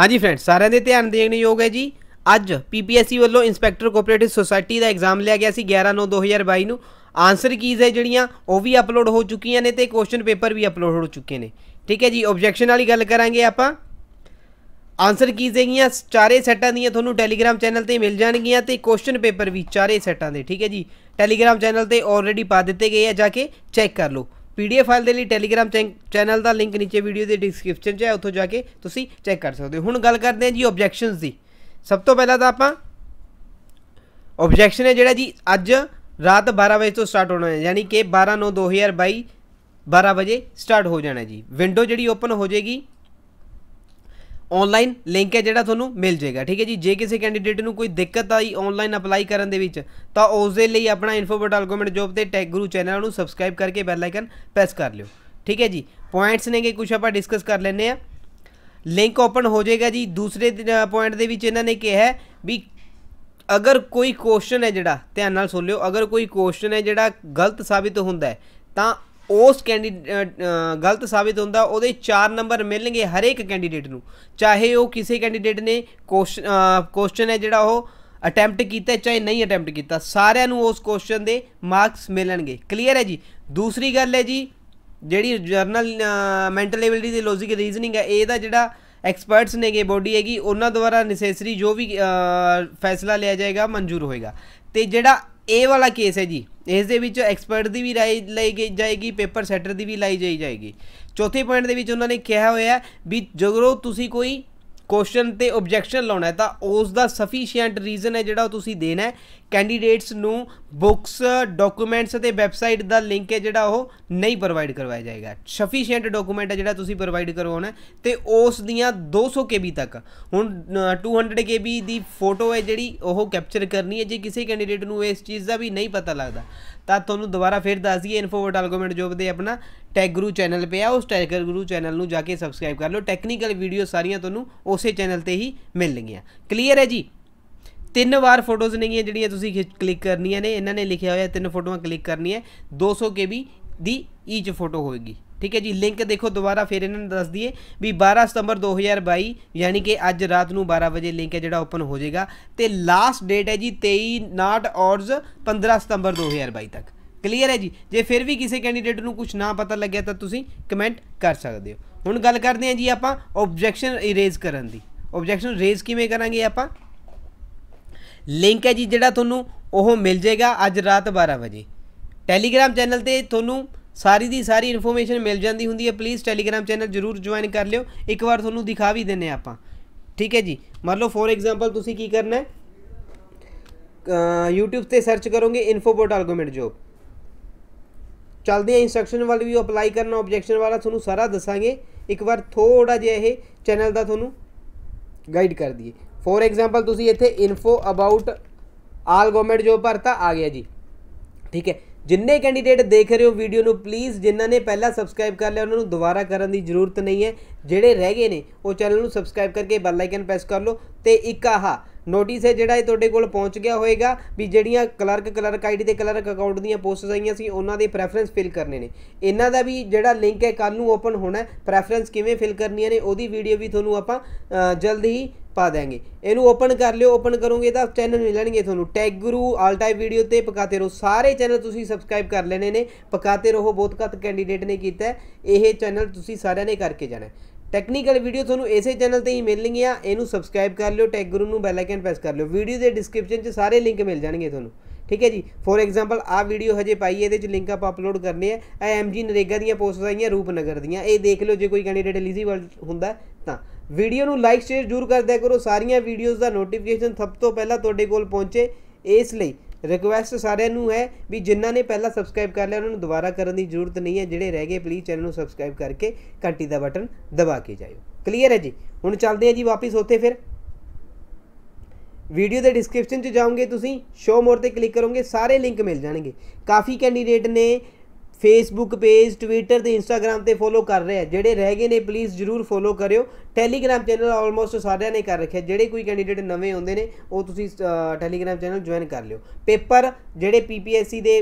ਹਾਂਜੀ ਫਰੈਂਡਸ ਸਾਰਿਆਂ ਦੇ ਧਿਆਨ ਦੇਣ ਯੋਗ ਹੈ ਜੀ ਅੱਜ ਪੀਪੀਐਸਸੀ ਵੱਲੋਂ ਇਨਸਪੈਕਟਰ ਕੋਆਪਰੇਟਿਵ ਸੁਸਾਇਟੀ ਦਾ ਐਗਜ਼ਾਮ ਲਿਆ ਗਿਆ ਸੀ 11 9 2022 ਨੂੰ ਆਨਸਰ ਕੀਜ਼ ਹੈ ਜਿਹੜੀਆਂ ਉਹ ਵੀ ਅਪਲੋਡ ਹੋ ਚੁੱਕੀਆਂ ਨੇ ਤੇ ਕੁਐਸਚਨ ਪੇਪਰ ਵੀ ਅਪਲੋਡ ਹੋ ਚੁੱਕੇ ਨੇ ਠੀਕ ਹੈ ਜੀ ਆਬਜੈਕਸ਼ਨ ਵਾਲੀ ਗੱਲ ਕਰਾਂਗੇ ਆਪਾਂ ਆਨਸਰ ਕੀਜ਼ ਹੈਗੀਆਂ ਚਾਰੇ ਸੈਟਾਂ ਦੀਆਂ ਤੁਹਾਨੂੰ ਟੈਲੀਗ੍ਰam ਚੈਨਲ ਤੇ ਮਿਲ ਜਾਣਗੀਆਂ ਤੇ ਕੁਐਸਚਨ ਪੇਪਰ ਵੀ ਚਾਰੇ ਸੈਟਾਂ ਦੇ ਠੀਕ ਹੈ ਜੀ ਟੈਲੀਗ੍ਰam ਚੈਨਲ ਤੇ ਆਲਰੇਡੀ ਪਾ ਦਿੱਤੇ ਗਏ ਆ ਜਾ ਕੇ ਚੈੱਕ ਕਰ ਲਓ ਪੀਡੀਐਫ ਫਾਈਲ ਦੇ ਲਈ ਟੈਲੀਗ੍ਰam ਚੈਨਲ ਦਾ ਲਿੰਕ ਨੀਚੇ ਵੀਡੀਓ ਦੇ ਡਿਸਕ੍ਰਿਪਸ਼ਨ 'ਚ ਹੈ ਉੱਥੋਂ ਜਾ ਕੇ ਤੁਸੀਂ ਚੈੱਕ ਕਰ ਸਕਦੇ ਹੋ ਹੁਣ ਗੱਲ ਕਰਦੇ ਹਾਂ ਜੀ ਆਬਜੈਕਸ਼ਨਸ ਦੀ ਸਭ ਤੋਂ ਪਹਿਲਾਂ ਤਾਂ ਆਪਾਂ ਆਬਜੈਕਸ਼ਨ ਹੈ ਜਿਹੜਾ ਜੀ ਅੱਜ ਰਾਤ 12 ਵਜੇ ਤੋਂ ਸਟਾਰਟ ਹੋਣਾ ਹੈ ਯਾਨੀ ਕਿ 12 9 2022 12 ਵਜੇ ਸਟਾਰਟ ਹੋ ਜਾਣਾ ਜੀ ਵਿੰਡੋ ਜਿਹੜੀ ਓਪਨ ਹੋ ਜਾਏਗੀ ਆਨਲਾਈਨ ਲਿੰਕ ਹੈ ਜਿਹੜਾ ਤੁਹਾਨੂੰ ਮਿਲ ਜਾਏਗਾ ਠੀਕ ਹੈ ਜੀ ਜੇ ਕਿਸੇ ਕੈਂਡੀਡੇਟ ਨੂੰ ਕੋਈ ਦਿੱਕਤ ਆਈ ਆਨਲਾਈਨ ਅਪਲਾਈ ਕਰਨ ਦੇ ਵਿੱਚ ਤਾਂ ਉਸ ਦੇ ਲਈ ਆਪਣਾ ਇਨਫੋ ਪੋਰਟਲ ਗਵਰਨਮੈਂਟ ਤੇ ਟੈਗ ਗੁਰੂ ਚੈਨਲ ਨੂੰ ਸਬਸਕ੍ਰਾਈਬ ਕਰਕੇ ਬੈਲ ਆਈਕਨ ਪ੍ਰੈਸ ਕਰ ਲਿਓ ਠੀਕ ਹੈ ਜੀ ਪੁਆਇੰਟਸ ਨੇਗੇ ਕੁਝ ਆਪਾਂ ਡਿਸਕਸ ਕਰ ਲੈਨੇ ਆ ਲਿੰਕ ਓਪਨ ਹੋ ਜਾਏਗਾ ਜੀ ਦੂਸਰੇ ਪੁਆਇੰਟ ਦੇ ਵਿੱਚ ਇਹਨਾਂ ਨੇ ਕਿਹਾ ਵੀ ਅਗਰ ਕੋਈ ਕੁਐਸਚਨ ਹੈ ਜਿਹੜਾ ਧਿਆਨ ਨਾਲ ਸੁਣ ਲਿਓ ਅਗਰ ਕੋਈ ਕੁਐਸਚਨ ਹੈ ਜਿਹੜਾ ਗਲਤ ਸਾਬਿਤ ਹੁੰਦਾ ਹੈ ਤਾਂ ਉਸ ਕੈਂਡੀਡੇਟ ਗਲਤ ਸਾਬਿਤ ਹੁੰਦਾ ਉਹਦੇ 4 ਨੰਬਰ ਮਿਲਣਗੇ ਹਰੇਕ ਕੈਂਡੀਡੇਟ ਨੂੰ ਚਾਹੇ ਉਹ ਕਿਸੇ ਕੈਂਡੀਡੇਟ ਨੇ ਕੁਐਸਚਨ ਹੈ ਜਿਹੜਾ ਉਹ ਅਟੈਂਪਟ ਕੀਤਾ ਚਾਹੇ ਨਹੀਂ ਅਟੈਂਪਟ ਕੀਤਾ ਸਾਰਿਆਂ ਨੂੰ ਉਸ ਕੁਐਸਚਨ ਦੇ ਮਾਰਕਸ ਮਿਲਣਗੇ ਕਲੀਅਰ ਹੈ ਜੀ ਦੂਸਰੀ ਗੱਲ ਹੈ ਜੀ ਜਿਹੜੀ ਜਰਨਲ ਮੈਂਟਲ ਐਬਿਲਿਟੀ ਦੇ ਲੌਜੀਕ ਰੀਜ਼ਨਿੰਗ ਹੈ ਇਹਦਾ ਜਿਹੜਾ ਐਕਸਪਰਟਸ ਨੇਗੇ ਬੋਡੀ ਹੈਗੀ ਉਹਨਾਂ ਦੁਆਰਾ ਨੈਸੈਸਰੀ ਜੋ ਵੀ ਫੈਸਲਾ ਲਿਆ ਜਾਏਗਾ ਮਨਜ਼ੂਰ ਹੋਏਗਾ ਤੇ ਜਿਹੜਾ ਇਹ ਵਾਲਾ ਕੇਸ ਹੈ ਜੀ ਇਸ ਦੇ ਵਿੱਚ ਐਕਸਪਰਟ ਦੀ ਵੀ ਰਾਈ ਲਈ ਗਈ ਜਾਏਗੀ ਪੇਪਰ ਸੈਟਰ ਦੀ ਵੀ ਲਈ ਜਾਈ ਜਾਏਗੀ ਚੌਥੇ ਪੁਆਇੰਟ ਦੇ ਵਿੱਚ ਉਹਨਾਂ ਨੇ ਕਿਹਾ ਹੋਇਆ ਵੀ ਜਦੋਂ ਤੁਸੀਂ ਕੋਈ ਕੁਐਸਚਨ ਤੇ ਆਬਜੈਕਸ਼ਨ ਲਾਉਣਾ ਹੈ ਤਾਂ ਉਸ ਦਾ ਸਫੀਸ਼ੀਐਂਟ ਰੀਜ਼ਨ ਹੈ ਜਿਹੜਾ ਤੁਸੀਂ ਦੇਣਾ ਹੈ ਕੈਂਡੀਡੇਟਸ ਨੂੰ ਬੁੱਕਸ ਡਾਕੂਮੈਂਟਸ ਤੇ ਵੈਬਸਾਈਟ ਦਾ ਲਿੰਕ ਹੈ ਜਿਹੜਾ ਉਹ ਨਹੀਂ ਪ੍ਰੋਵਾਈਡ ਕਰਵਾਇਆ ਜਾਏਗਾ ਸਫੀਸ਼ੀਐਂਟ ਡਾਕੂਮੈਂਟ ਹੈ ਜਿਹੜਾ ਤੁਸੀਂ ਪ੍ਰੋਵਾਈਡ ਕਰਵਾਉਣਾ ਤੇ ਉਸ ਦੀਆਂ 200 KB ਤੱਕ ਹੁਣ 200 KB ਦੀ ਫੋਟੋ ਹੈ ਜਿਹੜੀ ਉਹ ਕੈਪਚਰ ਕਰਨੀ ਹੈ ਜੇ ਕਿਸੇ ਕੈਂਡੀਡੇਟ ਨੂੰ ਇਸ ਚੀਜ਼ ਦਾ ਵੀ ਨਹੀਂ ਪਤਾ ਲੱਗਦਾ ਤਾਂ ਤੁਹਾਨੂੰ ਦੁਬਾਰਾ ਫਿਰ ਦੱਸ ਦਈਏ ਇਨਫੋ ਵੋਟ ਅਲਗੋਮੈਂਟ ਜੋਬ ਦੇ ਆਪਣਾ ਟੈਕ ਗੁਰੂ ਚੈਨਲ ਆ ਉਸ ਟੈਕ ਗੁਰੂ ਚੈਨਲ ਨੂੰ ਜਾ ਕੇ ਸਬਸਕ੍ਰਾਈਬ ਕਰ ਲਓ ਟੈਕਨੀਕਲ ਵੀਡੀਓ ਸਾਰੀਆਂ ਤੁਹਾਨੂੰ ਉਸੇ ਚੈਨਲ ਤੇ ਹੀ ਮਿਲਣਗੀਆਂ ਕਲੀਅਰ ਹੈ ਜੀ ਤਿੰਨ ਵਾਰ ਫੋਟੋਜ਼ ਨੇਗੀਆਂ ਜਿਹੜੀਆਂ ਤੁਸੀਂ ਕਲਿੱਕ ਕਰਨੀਆਂ ਨੇ ਇਹਨਾਂ ਨੇ ਲਿਖਿਆ ਹੋਇਆ ਤਿੰਨ ਫੋਟੋਆਂ ਕਲਿੱਕ ਕਰਨੀ ਹੈ 200 KB ਦੀ ਈਚ ਫੋਟੋ ਹੋਏਗੀ ਠੀਕ ਹੈ ਜੀ ਲਿੰਕ ਦੇਖੋ ਦੁਬਾਰਾ ਫਿਰ ਇਹਨਾਂ ਨੂੰ ਦੱਸ ਦਈਏ ਵੀ 12 ਸਤੰਬਰ 2022 ਯਾਨੀ ਕਿ ਅੱਜ ਰਾਤ ਨੂੰ 12 ਵਜੇ ਲਿੰਕ ਹੈ ਜਿਹੜਾ ਓਪਨ ਹੋ ਜਾਏਗਾ ਤੇ ਲਾਸਟ ਡੇਟ ਹੈ ਜੀ 23 ਨਾਟ ਆਵਰਸ 15 ਸਤੰਬਰ 2022 ਤੱਕ ਕਲੀਅਰ ਹੈ ਜੀ ਜੇ ਫਿਰ ਵੀ ਕਿਸੇ ਕੈਂਡੀਡੇਟ ਨੂੰ ਕੁਝ ਨਾ ਪਤਾ ਲੱਗਿਆ ਤਾਂ ਤੁਸੀਂ ਕਮੈਂਟ ਕਰ ਸਕਦੇ ਹੋ ਹੁਣ ਗੱਲ ਕਰਦੇ ਹਾਂ ਜੀ ਆਪਾਂ ਆਬਜੈਕਸ਼ਨ ਇਰੇਜ਼ ਕਰਨ ਦੀ ਆਬਜੈਕਸ਼ਨ ਰੇਜ਼ ਕਿਵੇਂ ਕਰਾਂਗੇ ਆਪਾਂ ਲਿੰਕ ਹੈ ਜੀ ਜਿਹੜਾ ਤੁਹਾਨੂੰ ਉਹ ਮਿਲ ਜਾਏਗਾ ਅੱਜ ਰਾਤ 12 ਵਜੇ ਟੈਲੀਗ੍ਰam ਚੈਨਲ ਤੇ ਤੁਹਾਨੂੰ ਸਾਰੀ ਦੀ ਸਾਰੀ ਇਨਫੋਰਮੇਸ਼ਨ ਮਿਲ ਜਾਂਦੀ ਹੁੰਦੀ ਹੈ ਪਲੀਜ਼ ਟੈਲੀਗ੍ਰam ਚੈਨਲ ਜਰੂਰ ਜੁਆਇਨ ਕਰ ਲਿਓ ਇੱਕ ਵਾਰ ਤੁਹਾਨੂੰ ਦਿਖਾ ਵੀ ਦਿੰਨੇ ਆਪਾਂ ਠੀਕ ਹੈ ਜੀ ਮੰਨ ਲਓ ਫੋਰ ਐਗਜ਼ਾਮਪਲ ਤੁਸੀਂ ਕੀ ਕਰਨਾ ਹੈ YouTube ਤੇ ਸਰਚ ਕਰੋਗੇ ਇਨਫੋਬੋਟ ਆਲਗੋਮੈਂਟ ਜੋਬ ਚਲਦੇ ਆ ਇਨਸਟਰਕਸ਼ਨ ਵੱਲ ਵੀ ਅਪਲਾਈ ਕਰਨਾ ਆਬਜੈਕਸ਼ਨ ਵਾਲਾ ਤੁਹਾਨੂੰ ਸਾਰਾ ਦੱਸਾਂਗੇ ਇੱਕ ਵਾਰ ਥੋੜਾ ਜਿਹਾ ਇਹ ਚੈਨਲ ਦਾ ਤੁਹਾਨੂੰ ਗਾਈਡ ਕਰ ਦਈਏ ਫੋਰ ਐਗਜ਼ਾਮਪਲ ਤੁਸੀਂ ਇੱਥੇ info about all government job ਭਰਤਾ ਆ ਗਿਆ ਜੀ ਠੀਕ ਹੈ ਜਿੰਨੇ ਕੈਂਡੀਡੇਟ ਦੇਖ ਰਹੇ ਹੋ ਵੀਡੀਓ ਨੂੰ ਪਲੀਜ਼ ਜਿਨ੍ਹਾਂ ਨੇ ਪਹਿਲਾਂ ਸਬਸਕ੍ਰਾਈਬ ਕਰ ਲਿਆ ਉਹਨਾਂ ਨੂੰ ਦੁਬਾਰਾ ਕਰਨ ਦੀ ਜ਼ਰੂਰਤ ਨਹੀਂ ਹੈ ਜਿਹੜੇ ਰਹਿ ਗਏ ਨੇ ਉਹ ਚੈਨਲ ਨੂੰ ਸਬਸਕ੍ਰਾਈਬ ਕਰਕੇ ਬੈਲ ਆਈਕਨ ਪ੍ਰੈਸ ਕਰ ਲਓ ਤੇ ਇੱਕ ਆਹਾ ਨੋਟਿਸ ਹੈ ਜਿਹੜਾ ਇਹ ਤੁਹਾਡੇ ਕੋਲ ਪਹੁੰਚ ਗਿਆ ਹੋਏਗਾ ਵੀ ਜਿਹੜੀਆਂ ਕਲਰਕ ਕਲਰਕ ਆਈਡੀ ਤੇ ਕਲਰਕ ਅਕਾਊਂਟ ਦੀਆਂ ਪੋਸਟਸ ਆਈਆਂ ਸੀ ਉਹਨਾਂ ਦੇ ਪ੍ਰੈਫਰੈਂਸ ਫਿਲ ਕਰਨੇ ਨੇ ਇਹਨਾਂ ਦਾ ਵੀ ਜਿਹੜਾ ਲਿੰਕ ਹੈ ਕੱਲ ਨੂੰ ਓਪਨ ਹੋਣਾ ਪ੍ਰੈਫਰੈਂਸ ਕਿਵੇਂ ਫਿਲ ਕਰਨੀਆਂ ਨੇ ਉਹਦੀ ਵੀਡੀਓ ਵੀ ਤੁਹਾਨੂੰ ਆਪਾਂ ਜਲਦੀ ਹੀ ਪਾ ਦਾਂਗੇ ਇਹਨੂੰ ਓਪਨ ਕਰ ਲਿਓ ਓਪਨ ਕਰੋਗੇ ਤਾਂ ਚੈਨਲ ਮਿਲਣਗੇ ਤੁਹਾਨੂੰ Tag Guru all type video ਤੇ ਪਕਾਤੇ ਰਹੋ ਸਾਰੇ ਚੈਨਲ ਤੁਸੀਂ ਸਬਸਕ੍ਰਾਈਬ ਕਰ ਲੈਣੇ ਨੇ ਪਕਾਤੇ ਰਹੋ ਬਹੁਤ ਘੱਟ ਕੈਂਡੀਡੇਟ ਨੇ ਕੀਤਾ ਇਹ ਚੈਨਲ ਤੁਸੀਂ ਸਾਰਿਆਂ ਨੇ ਕਰਕੇ ਜਾਣਾ ਟੈਕਨੀਕਲ ਵੀਡੀਓ ਤੁਹਾਨੂੰ ਇਸੇ ਚੈਨਲ ਤੇ ਹੀ ਮਿਲਣਗੀਆਂ ਇਹਨੂੰ ਸਬਸਕ੍ਰਾਈਬ ਕਰ ਲਿਓ ਟੈਗ ਗੁਰੂ ਨੂੰ ਬੈਲ ਆਈਕਨ ਪ੍ਰੈਸ ਕਰ ਲਿਓ ਵੀਡੀਓ ਦੇ ਡਿਸਕ੍ਰਿਪਸ਼ਨ 'ਚ ਸਾਰੇ ਲਿੰਕ ਮਿਲ ਜਾਣਗੇ ਤੁਹਾਨੂੰ ਠੀਕ ਹੈ ਜੀ ਫੋਰ ਐਗਜ਼ਾਮਪਲ ਆ ਵੀਡੀਓ ਹਜੇ ਪਾਈ ਇਹਦੇ 'ਚ ਲਿੰਕ ਆਪ ਅਪਲੋਡ ਕਰਨੇ ਆ ਇਹ ਐਮਜੀ ਨਰੇਗਾ ਦੀਆਂ ਪੋਸਟਸ ਆਈਆਂ ਰੂਪਨਗਰ ਦੀਆਂ ਇਹ ਦੇਖ ਲਿਓ ਜੇ ਕੋਈ ਕੈਂਡੀਡੇਟ ਐਲੀਜੀਬਲ ਹੁੰਦਾ ਤਾਂ ਵੀਡੀਓ ਨੂੰ ਲਾਈਕ ਸ਼ੇਅਰ ਜ਼ਰੂਰ ਕਰ ਦਿਆ ਕਰੋ ਸਾਰੀਆਂ ਵੀਡੀਓਜ਼ ਦਾ ਨੋਟੀਫਿਕੇਸ਼ਨ ਸਭ ਤੋਂ ਪਹਿਲਾਂ ਤੁਹਾਡੇ ਕੋਲ ਪਹੁੰਚੇ ਇਸ ਲਈ ਰਿਕੁਐਸਟ ਸਾਰਿਆਂ ਨੂੰ ਹੈ ਵੀ ਜਿਨ੍ਹਾਂ ਨੇ ਪਹਿਲਾਂ ਸਬਸਕ੍ਰਾਈਬ ਕਰ ਲਿਆ ਉਹਨਾਂ ਨੂੰ ਦੁਬਾਰਾ ਕਰਨ ਦੀ ਜ਼ਰੂਰਤ ਨਹੀਂ ਹੈ ਜਿਹੜੇ ਰਹਿ ਗਏ ਪਲੀਜ਼ ਚੈਨਲ ਨੂੰ ਸਬਸਕ੍ਰਾਈਬ ਕਰਕੇ ਘੰਟੀ ਦਾ ਬਟਨ ਦਬਾ ਕੇ ਜਾਇਓ ਕਲੀਅਰ ਹੈ ਜੀ ਹੁਣ ਚੱਲਦੇ ਹਾਂ ਜੀ ਵਾਪਸ ਉੱਥੇ ਫਿਰ ਵੀਡੀਓ ਦੇ ਡਿਸਕ੍ਰਿਪਸ਼ਨ 'ਚ ਜਾਓਗੇ ਤੁਸੀਂ ਸ਼ੋ ਮੋਰ ਤੇ ਕਲਿੱਕ ਕਰੋਗੇ ਸਾਰੇ ਲਿੰਕ ਮਿਲ ਜਾਣਗੇ ਕਾਫੀ ਕੈਂਡੀਡੇਟ ਨੇ ਫੇਸਬੁੱਕ ਪੇਜ ਟਵਿੱਟਰ ਤੇ ਇੰਸਟਾਗ੍ਰam ਤੇ ਫੋਲੋ ਕਰ ਰਹੇ ਆ ਜਿਹੜੇ ਰਹਿ ਗਏ ਨੇ ਪਲੀਜ਼ ਜਰੂਰ ਫੋਲੋ ਕਰਿਓ ਟੈਲੀਗ੍ਰam ਚੈਨਲ ਆਲਮੋਸਟ ਸਾਰਿਆਂ ਨੇ ਕਰ ਰੱਖਿਆ ਜਿਹੜੇ ਕੋਈ ਕੈਂਡੀਡੇਟ ਨਵੇਂ ਆਉਂਦੇ ਨੇ ਉਹ ਤੁਸੀਂ ਟੈਲੀਗ੍ਰam ਚੈਨਲ ਜੁਆਇਨ ਕਰ ਲਿਓ ਪੇਪਰ ਜਿਹੜੇ ਪੀਪੀਐਸਸੀ ਦੇ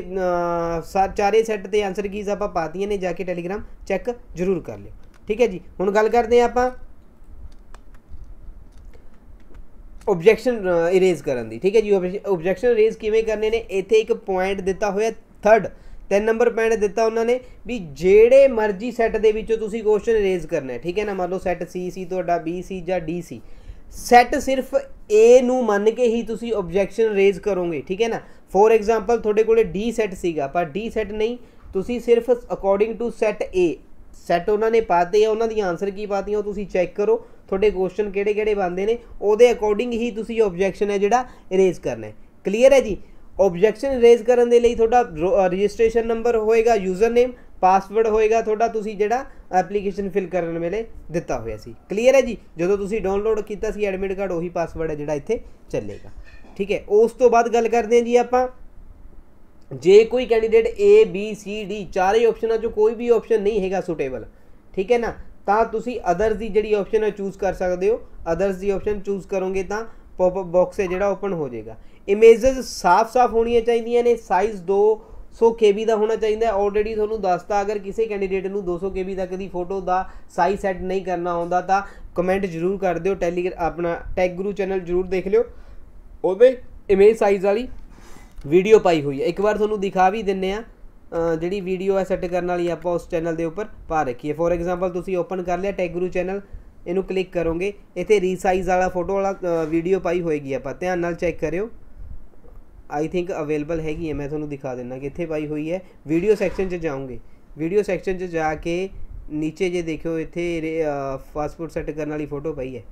ਚਾਰੇ ਸੈੱਟ ਤੇ ਆਨਸਰ ਕੀਜ਼ ਆਪਾਂ ਪਾਤੀਆਂ ਨੇ ਜਾ ਕੇ ਟੈਲੀਗ੍ਰam ਚੈੱਕ ਜਰੂਰ ਕਰ ਲਿਓ ਠੀਕ ਹੈ ਜੀ ਹੁਣ ਗੱਲ ਕਰਦੇ ਆ ਆਪਾਂ ਆਬਜੈਕਸ਼ਨ ਇਰੇਜ਼ ਕਰਨ ਦੀ ਠੀਕ ਹੈ ਜੀ ਆਬਜੈਕਸ਼ਨ ਇਰੇਜ਼ ਕਿਵੇਂ ਕਰਨੇ ਨੇ ਇੱਥੇ ਇੱਕ ਪੁਆਇੰਟ ਦਿੱਤਾ ਹੋਇਆ ਥਰਡ ਤਿੰਨ ਨੰਬਰ ਪੁਆਇੰਟ ਦਿੱਤਾ ਉਹਨਾਂ ਨੇ ਵੀ ਜਿਹੜੇ ਮਰਜ਼ੀ ਸੈੱਟ ਦੇ ਵਿੱਚੋਂ ਤੁਸੀਂ ਕੁਐਸਚਨ ਰੇਜ਼ ਕਰਨਾ ਹੈ ਠੀਕ ਹੈ ਨਾ ਮੰਨ ਲਓ ਸੈੱਟ ਸੀ ਸੀ ਤੁਹਾਡਾ ਬੀ ਸੀ ਜਾਂ ਡੀ ਸੀ ਸੈੱਟ ਸਿਰਫ ਏ ਨੂੰ ਮੰਨ ਕੇ ਹੀ ਤੁਸੀਂ ਆਬਜੈਕਸ਼ਨ ਰੇਜ਼ ਕਰੋਗੇ ਠੀਕ ਹੈ ਨਾ ਫੋਰ ਐਗਜ਼ਾਮਪਲ ਤੁਹਾਡੇ ਕੋਲੇ ਡੀ ਸੈੱਟ ਸੀਗਾ ਪਰ ਡੀ ਸੈੱਟ ਨਹੀਂ ਤੁਸੀਂ ਸਿਰਫ according to set A set ਉਹਨਾਂ ਨੇ ਪਾਤੇ ਆ ਉਹਨਾਂ ਦੀ ਆਨਸਰ ਕੀ ਪਾਤੀਆਂ ਉਹ ਤੁਸੀਂ ਚੈੱਕ ਕਰੋ ਤੁਹਾਡੇ ਕੁਐਸਚਨ ਕਿਹੜੇ-ਕਿਹੜੇ ਬੰਦੇ ਨੇ ਉਹਦੇ ਅਕੋਰਡਿੰਗ ਹੀ ਤੁਸੀਂ ਆਬਜੈਕਸ਼ਨ ਹੈ ਜਿਹੜਾ ਰੇਜ਼ ਕਰਨਾ ਹੈ ਕਲੀਅਰ ਹੈ ਜੀ ਆਬਜੈਕਸ਼ਨ ਰੇਜ਼ ਕਰਨ ਦੇ ਲਈ ਤੁਹਾਡਾ ਰਜਿਸਟ੍ਰੇਸ਼ਨ ਨੰਬਰ ਹੋਏਗਾ ਯੂਜ਼ਰ ਨੇਮ ਪਾਸਵਰਡ ਹੋਏਗਾ ਤੁਹਾਡਾ ਤੁਸੀਂ ਜਿਹੜਾ ਐਪਲੀਕੇਸ਼ਨ ਫਿਲ ਕਰਨ ਵੇਲੇ ਦਿੱਤਾ ਹੋਇਆ ਸੀ ਕਲੀਅਰ ਹੈ ਜੀ ਜਦੋਂ ਤੁਸੀਂ ਡਾਊਨਲੋਡ ਕੀਤਾ ਸੀ ਐਡਮਿਟ ਕਾਰਡ ਉਹੀ ਪਾਸਵਰਡ ਹੈ ਜਿਹੜਾ ਇੱਥੇ ਚੱਲੇਗਾ ਠੀਕ ਹੈ ਉਸ ਤੋਂ ਬਾਅਦ ਗੱਲ ਕਰਦੇ ਹਾਂ ਜੀ ਆਪਾਂ ਜੇ ਕੋਈ candidate A B C D ਚਾਰੇ ਆਪਸ਼ਨਾਂ ਚੋਂ ਕੋਈ ਵੀ ਆਪਸ਼ਨ ਨਹੀਂ ਹੈਗਾ ਸੂਟੇਬਲ ਠੀਕ ਹੈ ਨਾ ਤਾਂ ਤੁਸੀਂ ਅਦਰਸ ਦੀ ਜਿਹੜੀ ਆਪਸ਼ਨ ਹੈ ਚੂਜ਼ ਕਰ ਸਕਦੇ ਹੋ ਅਦਰਸ ਦੀ ਆਪਸ਼ਨ ਚੂਜ਼ ਕਰੋਗੇ ਤਾਂ ਪੌਪ-ਅਪ ਬਾਕਸ ਹੈ ਜਿਹੜਾ ਓਪਨ ਹੋ ਜਾਏਗਾ ਇਮੇजेस ਸਾਫ਼-ਸਾਫ਼ ਹੋਣੀਆਂ ਚਾਹੀਦੀਆਂ ਨੇ ਸਾਈਜ਼ 200 KB ਦਾ ਹੋਣਾ ਚਾਹੀਦਾ ਹੈ ਆਲਰੇਡੀ ਤੁਹਾਨੂੰ ਦੱਸਤਾ ਅਗਰ ਕਿਸੇ ਕੈਂਡੀਡੇਟ ਨੂੰ 200 KB ਤੱਕ ਦੀ ਫੋਟੋ ਦਾ ਸਾਈਜ਼ ਸੈੱਟ ਨਹੀਂ ਕਰਨਾ ਆਉਂਦਾ ਤਾਂ ਕਮੈਂਟ ਜ਼ਰੂਰ ਕਰ ਦਿਓ ਟੈਲੀਗ੍ਰਾਮ ਆਪਣਾ ਟੈਗ ਗੁਰੂ ਚੈਨਲ ਜ਼ਰੂਰ ਦੇਖ ਲਿਓ ਉਹਦੇ ਇਮੇਜ ਸਾਈਜ਼ ਵਾਲੀ ਵੀਡੀਓ ਪਾਈ ਹੋਈ ਹੈ ਇੱਕ ਵਾਰ ਤੁਹਾਨੂੰ ਦਿਖਾ ਵੀ ਦਿੰਨੇ ਆ ਜਿਹੜੀ ਵੀਡੀਓ ਹੈ ਸੈੱਟ ਕਰਨ ਵਾਲੀ ਆਪਾਂ ਉਸ ਚੈਨਲ ਦੇ ਉੱਪਰ ਪਾ ਰੱਖੀ ਹੈ ਫੋਰ ਐਗਜ਼ਾਮਪਲ ਤੁਸੀਂ ਓਪਨ ਕਰ ਲਿਆ ਗੁਰੂ ਚੈਨਲ ਇਹਨੂੰ ਕਲਿੱਕ ਕਰੋਗੇ ਇੱਥੇ ਰੀਸਾਈਜ਼ ਵਾਲਾ ਫੋਟੋ ਵਾਲਾ ਵੀਡੀਓ ਪਾਈ ਹੋਏਗੀ ਆਪਾਂ ਧਿਆਨ ਨਾਲ ਚੈੱਕ ਕਰਿਓ ਆਈ ਥਿੰਕ ਅਵੇਲੇਬਲ ਹੈਗੀ ਹੈ ਮੈਂ ਤੁਹਾਨੂੰ ਦਿਖਾ ਦਿੰਦਾ ਕਿ ਇੱਥੇ ਪਾਈ ਹੋਈ ਹੈ ਵੀਡੀਓ ਸੈਕਸ਼ਨ 'ਚ ਜਾਓਗੇ ਵੀਡੀਓ ਸੈਕਸ਼ਨ 'ਚ ਜਾ ਕੇ ਨੀਚੇ ਜੇ ਦੇਖਿਓ ਇੱਥੇ ਪਾਸਪੋਰਟ ਸੈੱਟ ਕਰਨ ਵਾਲੀ ਫੋਟੋ ਪਈ ਹੈ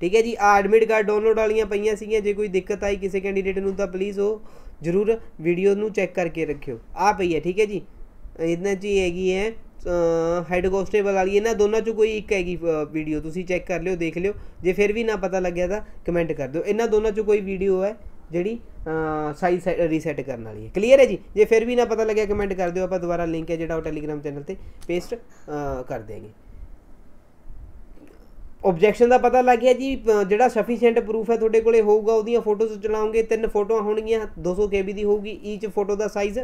ਠੀਕ ਹੈ ਜੀ ਆ ਐਡਮਿਟ ਕਾਰਡ ਡਾਊਨਲੋਡ ਵਾਲੀਆਂ ਪਈਆਂ ਸੀਗੀਆਂ ਜੇ ਕੋਈ ਦਿੱਕਤ ਆਈ ਕਿਸੇ ਕੈਂਡੀਡੇਟ ਨੂੰ ਤਾਂ ਪਲੀਜ਼ ਉਹ ਜ਼ਰੂਰ ਵੀਡੀਓ ਨੂੰ ਚੈੱਕ ਕਰਕੇ ਰੱਖਿਓ ਆ ਪਈ ਹੈ ਠੀਕ ਹੈ ਜੀ ਇਹਨਾਂ 'ਚ ਹੈਗੀ ਹੈ ਹੈਡ ਕੋਸਟੇਬਲ ਵਾਲੀ ਇਹਨਾਂ ਦੋਨਾਂ ਚੋਂ ਕੋਈ ਇੱਕ ਹੈਗੀ ਵੀਡੀਓ ਤੁਸੀਂ ਚੈੱਕ ਕਰ ਲਿਓ ਦੇਖ ਲਿਓ ਜੇ ਫਿਰ ਵੀ ਨਾ ਪਤਾ ਲੱਗਿਆ ਤਾਂ ਕਮੈਂਟ ਕਰ ਦਿਓ ਇਹਨਾਂ ਦੋਨਾਂ ਚੋਂ ਕੋਈ ਵੀਡੀਓ ਹੈ ਜਿਹੜੀ ਸਾਈਜ਼ ਰੀਸੈਟ ਕਰਨ ਵਾਲੀ ਹੈ ਕਲੀਅਰ ਹੈ ਜੀ ਜੇ ਫਿਰ ਵੀ ਨਾ ਪਤਾ ਲੱਗਿਆ ਕਮੈਂਟ ਕਰ ਦਿਓ ਆਪਾਂ ਦੁਬਾਰਾ ਲਿੰਕ ਹੈ ਜਿਹੜਾ ਉਹ ਟੈਲੀਗ੍ਰam ਚੈਨਲ ਤੇ ਪੇਸਟ ਕਰ ਦੇਗੇ ਆਬਜੈਕਸ਼ਨ ਦਾ ਪਤਾ ਲੱਗਿਆ ਜੀ ਜਿਹੜਾ ਸਫੀਸ਼ੀਐਂਟ ਪ੍ਰੂਫ ਹੈ ਤੁਹਾਡੇ ਕੋਲੇ ਹੋਊਗਾ ਉਹਦੀਆਂ ਫੋਟੋਜ਼ ਚਲਾਉਂਗੇ ਤਿੰਨ ਫੋਟੋਆਂ ਹੋਣਗੀਆਂ 200 KB ਦੀ ਹੋਊਗੀ ਈਚ ਫੋਟੋ ਦਾ ਸਾਈਜ਼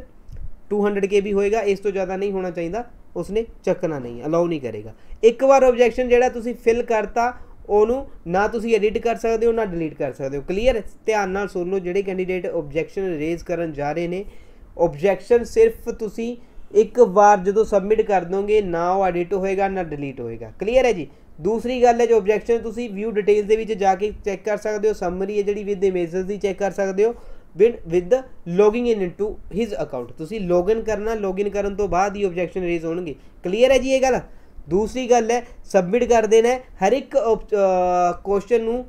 200 ਕੇ ਹੋਏਗਾ ਇਸ ਤੋਂ ਜ਼ਿਆਦਾ ਨਹੀਂ ਹੋਣਾ ਚਾਹੀਦਾ ਉਸਨੇ ਚੱਕਣਾ ਨਹੀਂ ਅਲਾਉ ਨਹੀਂ ਕਰੇਗਾ ਇੱਕ ਵਾਰ ਆਬਜੈਕਸ਼ਨ ਜਿਹੜਾ ਤੁਸੀਂ ਫਿਲ ਕਰਤਾ ਉਹਨੂੰ ਨਾ ਤੁਸੀਂ ਐਡਿਟ ਕਰ ਸਕਦੇ ਹੋ ਨਾ ਡਿਲੀਟ ਕਰ ਸਕਦੇ ਹੋ ਕਲੀਅਰ ਧਿਆਨ ਨਾਲ ਸੁਣ ਲਓ ਜਿਹੜੇ ਕੈਂਡੀਡੇਟ ਆਬਜੈਕਸ਼ਨ ਰੇਜ਼ ਕਰਨ ਜਾ ਰਹੇ ਨੇ ਆਬਜੈਕਸ਼ਨ ਸਿਰਫ ਤੁਸੀਂ ਇੱਕ ਵਾਰ ਜਦੋਂ ਸਬਮਿਟ ਕਰ ਦੋਗੇ ਨਾ ਉਹ ਐਡਿਟ ਹੋਏਗਾ ਨਾ ਡਿਲੀਟ ਹੋਏਗਾ ਕਲੀਅਰ ਹੈ ਜੀ ਦੂਸਰੀ ਗੱਲ ਹੈ ਜੋ ਆਬਜੈਕਸ਼ਨ ਤੁਸੀਂ ਵਿਊ ਡਿਟੇਲਸ ਦੇ ਵਿੱਚ ਜਾ ਕੇ ਚੈੱਕ ਕਰ ਸਕਦੇ ਹੋ ਸਮਰੀ ਹੈ ਜਿਹੜੀ ਵਿਦ ਇਮੇजेस ਦੀ ਚੈੱਕ ਕਰ ਸਕਦੇ ਹੋ with the logging in to his account ਤੁਸੀਂ ਲੌਗਇਨ ਕਰਨਾ ਲੌਗਇਨ ਕਰਨ ਤੋਂ ਬਾਅਦ ਹੀ ਆਬਜੈਕਸ਼ਨ ਰੇਜ਼ ਹੋਣਗੇ ਕਲੀਅਰ ਹੈ ਜੀ ਇਹ ਗੱਲ ਦੂਸਰੀ ਗੱਲ ਹੈ ਸਬਮਿਟ ਕਰ ਦੇਣਾ ਹਰ ਇੱਕ ਕੁਐਸਚਨ ਨੂੰ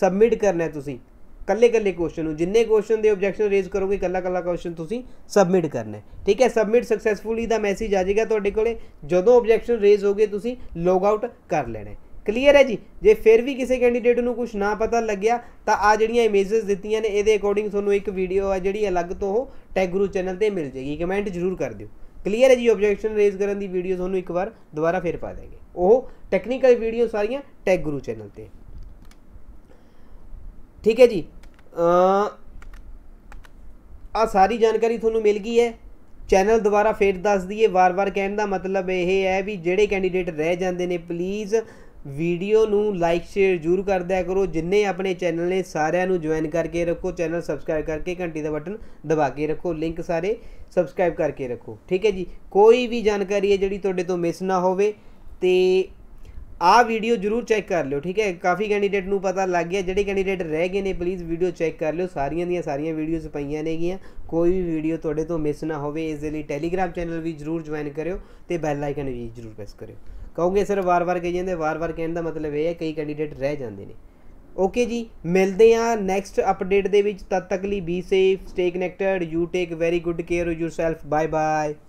ਸਬਮਿਟ ਕਰਨਾ ਹੈ ਤੁਸੀਂ ਕੱਲੇ ਕੱਲੇ ਕੁਐਸਚਨ ਨੂੰ ਜਿੰਨੇ ਕੁਐਸਚਨ ਦੇ ਆਬਜੈਕਸ਼ਨ ਰੇਜ਼ ਕਰੋਗੇ ਕੱਲਾ ਕੱਲਾ ਕੁਐਸਚਨ ਤੁਸੀਂ ਸਬਮਿਟ ਕਰਨਾ ਠੀਕ ਹੈ ਸਬਮਿਟ ਸਕਸੈਸਫੁਲੀ ਦਾ ਮੈਸੇਜ ਆ ਜਾਏਗਾ ਤੁਹਾਡੇ ਕੋਲੇ ਜਦੋਂ ਆਬਜੈਕਸ਼ਨ ਰੇਜ਼ ਹੋਗੇ ਤੁਸੀਂ ਲੌਗ ਆਊਟ ਕਰ ਲੈਣਾ ਕਲੀਅਰ ਹੈ ਜੀ ਜੇ ਫਿਰ ਵੀ ਕਿਸੇ ਕੈਂਡੀਡੇਟ ਨੂੰ ਕੁਝ ਨਾ ਪਤਾ ਲੱਗਿਆ ਤਾਂ ਆ ਜਿਹੜੀਆਂ ਇਮੇजेस ਦਿੱਤੀਆਂ ਨੇ ਇਹਦੇ ਅਕੋਰਡਿੰਗ ਤੁਹਾਨੂੰ ਇੱਕ ਵੀਡੀਓ ਹੈ ਜਿਹੜੀ ਅਲੱਗ ਤੋਂ ਉਹ ਟੈਗਰੂ ਚੈਨਲ ਤੇ ਮਿਲ ਜੇਗੀ ਕਮੈਂਟ ਜ਼ਰੂਰ ਕਰ ਦਿਓ ਕਲੀਅਰ ਹੈ ਜੀ ਆਬਜੈਕਸ਼ਨ ਰੇਜ਼ ਕਰਨ ਦੀ ਵੀਡੀਓ ਤੁਹਾਨੂੰ ਇੱਕ ਵਾਰ ਦੁਬਾਰਾ ਫੇਰ ਪਾ ਦੇਗੇ ਉਹ ਟੈਕਨੀਕਲ ਵੀਡੀਓ ਸਾਰੀਆਂ ਟੈਗਰੂ ਚੈਨਲ ਤੇ ਠੀਕ ਹੈ ਜੀ ਆ ਸਾਰੀ ਜਾਣਕਾਰੀ ਤੁਹਾਨੂੰ ਮਿਲ ਗਈ ਹੈ ਚੈਨਲ ਦੁਬਾਰਾ ਫੇਰ ਦੱਸ ਦਈਏ ਵਾਰ-ਵਾਰ ਕਹਿਣ ਦਾ ਮਤਲਬ ਇਹ ਹੈ ਵੀ ਜਿਹੜੇ ਕੈਂਡੀਡੇਟ ਰਹਿ ਜਾਂਦੇ ਨੇ ਪਲੀਜ਼ ਵੀਡੀਓ ਨੂੰ ਲਾਈਕ ਸ਼ੇਅਰ ਜ਼ਰੂਰ ਕਰਦਿਆ ਕਰੋ ਜਿੰਨੇ ਆਪਣੇ ਚੈਨਲ ਨੇ ਸਾਰਿਆਂ ਨੂੰ ਜੁਆਇਨ ਕਰਕੇ ਰੱਖੋ ਚੈਨਲ ਸਬਸਕ੍ਰਾਈਬ ਕਰਕੇ ਘੰਟੀ ਦਾ ਬਟਨ ਦਬਾ ਕੇ ਰੱਖੋ ਲਿੰਕ ਸਾਰੇ ਸਬਸਕ੍ਰਾਈਬ ਕਰਕੇ ਰੱਖੋ ਠੀਕ ਹੈ ਜੀ ਕੋਈ ਵੀ ਜਾਣਕਾਰੀ ਹੈ ਜਿਹੜੀ ਤੁਹਾਡੇ ਤੋਂ ਮਿਸ ਨਾ ਹੋਵੇ ਤੇ ਆ ਵੀਡੀਓ ਜਰੂਰ ਚੈੱਕ ਕਰ ਲਿਓ ਠੀਕ ਹੈ ਕਾਫੀ ਕੈਂਡੀਡੇਟ ਨੂੰ ਪਤਾ ਲੱਗ ਗਿਆ ਜਿਹੜੇ ਕੈਂਡੀਡੇਟ ਰਹਿ ਗਏ ਨੇ ਪਲੀਜ਼ ਵੀਡੀਓ ਚੈੱਕ ਕਰ ਲਿਓ ਸਾਰੀਆਂ ਦੀਆਂ ਸਾਰੀਆਂ ਵੀਡੀਓਜ਼ ਪਈਆਂ ਨੇਗੀਆਂ ਕੋਈ ਵੀ ਵੀਡੀਓ ਤੁਹਾਡੇ ਤੋਂ ਮਿਸ ਨਾ ਹੋਵੇ ਇਸ ਦੇ ਲਈ ਟੈਲੀਗ੍ਰam ਚੈਨਲ ਵੀ ਜਰੂਰ ਜੁਆਇਨ ਕਰਿਓ ਤੇ ਬੈਲ ਆਈਕਨ ਵੀ ਜਰੂਰ ਪ੍ਰੈਸ ਕਰਿਓ ਕਹੋਗੇ ਸਿਰ ਵਾਰ-ਵਾਰ ਕਹੀ ਜਾਂਦੇ ਵਾਰ-ਵਾਰ ਕਹਿਣ ਦਾ ਮਤਲਬ ਇਹ ਹੈ ਕਈ ਕੈਂਡੀਡੇਟ ਰਹਿ ਜਾਂਦੇ ਨੇ ਓਕੇ ਜੀ ਮਿਲਦੇ ਆ ਨੈਕਸਟ ਅਪਡੇਟ ਦੇ ਵਿੱਚ ਤਦ ਤੱਕ ਲਈ be safe stay connected you take very good care of yourself bye bye